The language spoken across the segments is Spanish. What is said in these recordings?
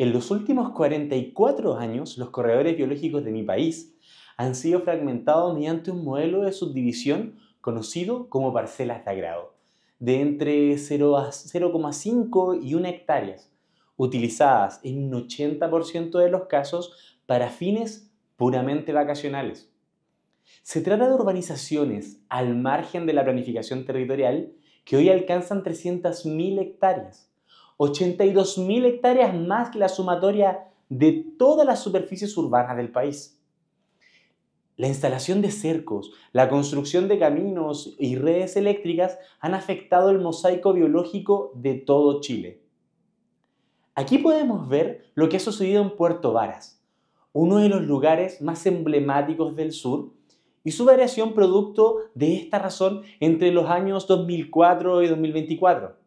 En los últimos 44 años, los corredores biológicos de mi país han sido fragmentados mediante un modelo de subdivisión conocido como parcelas de agrado, de entre 0,5 y 1 hectáreas, utilizadas en un 80% de los casos para fines puramente vacacionales. Se trata de urbanizaciones al margen de la planificación territorial que hoy alcanzan 300.000 hectáreas 82.000 hectáreas más que la sumatoria de todas las superficies urbanas del país. La instalación de cercos, la construcción de caminos y redes eléctricas han afectado el mosaico biológico de todo Chile. Aquí podemos ver lo que ha sucedido en Puerto Varas, uno de los lugares más emblemáticos del sur, y su variación producto de esta razón entre los años 2004 y 2024.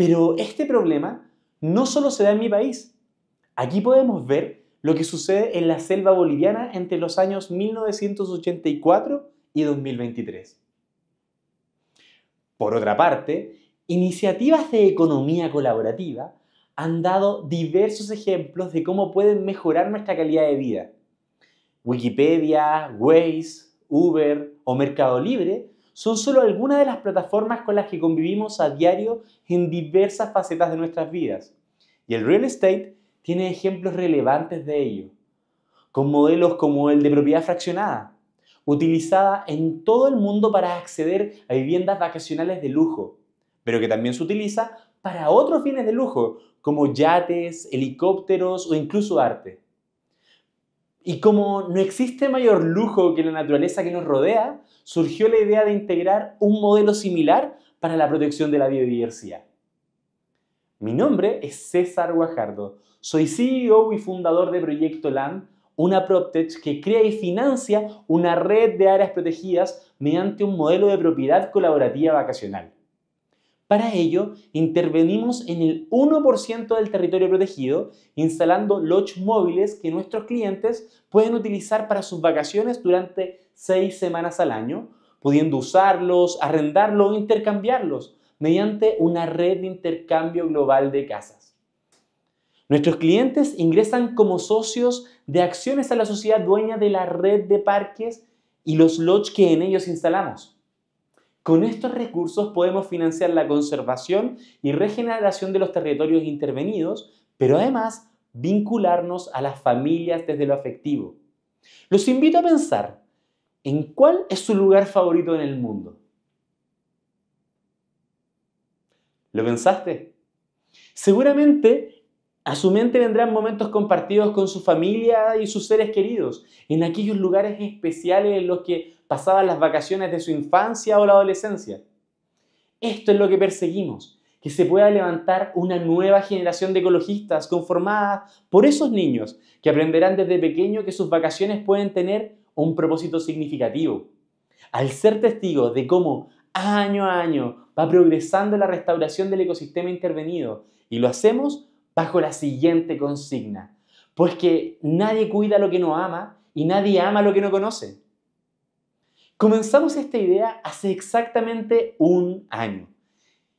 Pero este problema no solo se da en mi país. Aquí podemos ver lo que sucede en la selva boliviana entre los años 1984 y 2023. Por otra parte, iniciativas de economía colaborativa han dado diversos ejemplos de cómo pueden mejorar nuestra calidad de vida. Wikipedia, Waze, Uber o Mercado Libre son solo algunas de las plataformas con las que convivimos a diario en diversas facetas de nuestras vidas. Y el real estate tiene ejemplos relevantes de ello, con modelos como el de propiedad fraccionada, utilizada en todo el mundo para acceder a viviendas vacacionales de lujo, pero que también se utiliza para otros fines de lujo, como yates, helicópteros o incluso arte. Y como no existe mayor lujo que la naturaleza que nos rodea, surgió la idea de integrar un modelo similar para la protección de la biodiversidad. Mi nombre es César Guajardo. Soy CEO y fundador de Proyecto LAN, una PropTech que crea y financia una red de áreas protegidas mediante un modelo de propiedad colaborativa vacacional. Para ello, intervenimos en el 1% del territorio protegido, instalando lodges móviles que nuestros clientes pueden utilizar para sus vacaciones durante seis semanas al año, pudiendo usarlos, arrendarlos o intercambiarlos mediante una red de intercambio global de casas. Nuestros clientes ingresan como socios de acciones a la sociedad dueña de la red de parques y los lodges que en ellos instalamos. Con estos recursos podemos financiar la conservación y regeneración de los territorios intervenidos, pero además vincularnos a las familias desde lo afectivo. Los invito a pensar en cuál es su lugar favorito en el mundo. ¿Lo pensaste? Seguramente a su mente vendrán momentos compartidos con su familia y sus seres queridos, en aquellos lugares especiales en los que pasadas las vacaciones de su infancia o la adolescencia. Esto es lo que perseguimos, que se pueda levantar una nueva generación de ecologistas conformada por esos niños que aprenderán desde pequeño que sus vacaciones pueden tener un propósito significativo. Al ser testigos de cómo año a año va progresando la restauración del ecosistema intervenido y lo hacemos bajo la siguiente consigna, pues que nadie cuida lo que no ama y nadie ama lo que no conoce. Comenzamos esta idea hace exactamente un año.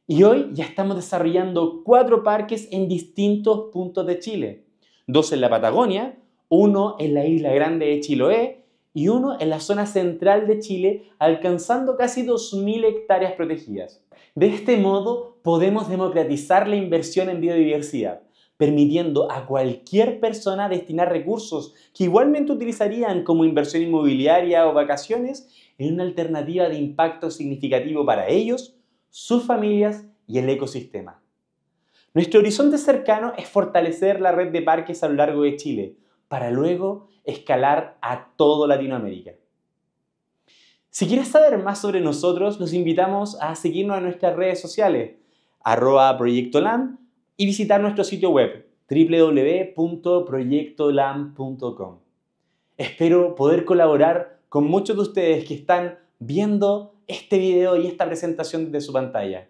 Y hoy ya estamos desarrollando cuatro parques en distintos puntos de Chile. Dos en la Patagonia, uno en la isla grande de Chiloé y uno en la zona central de Chile, alcanzando casi 2.000 hectáreas protegidas. De este modo podemos democratizar la inversión en biodiversidad, permitiendo a cualquier persona destinar recursos que igualmente utilizarían como inversión inmobiliaria o vacaciones en una alternativa de impacto significativo para ellos, sus familias y el ecosistema. Nuestro horizonte cercano es fortalecer la red de parques a lo largo de Chile, para luego escalar a toda Latinoamérica. Si quieres saber más sobre nosotros, los invitamos a seguirnos en nuestras redes sociales, arroba proyectoland, y visitar nuestro sitio web www.proyectolam.com. Espero poder colaborar con muchos de ustedes que están viendo este video y esta presentación desde su pantalla.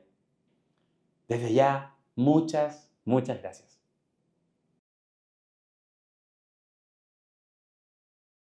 Desde ya, muchas, muchas gracias.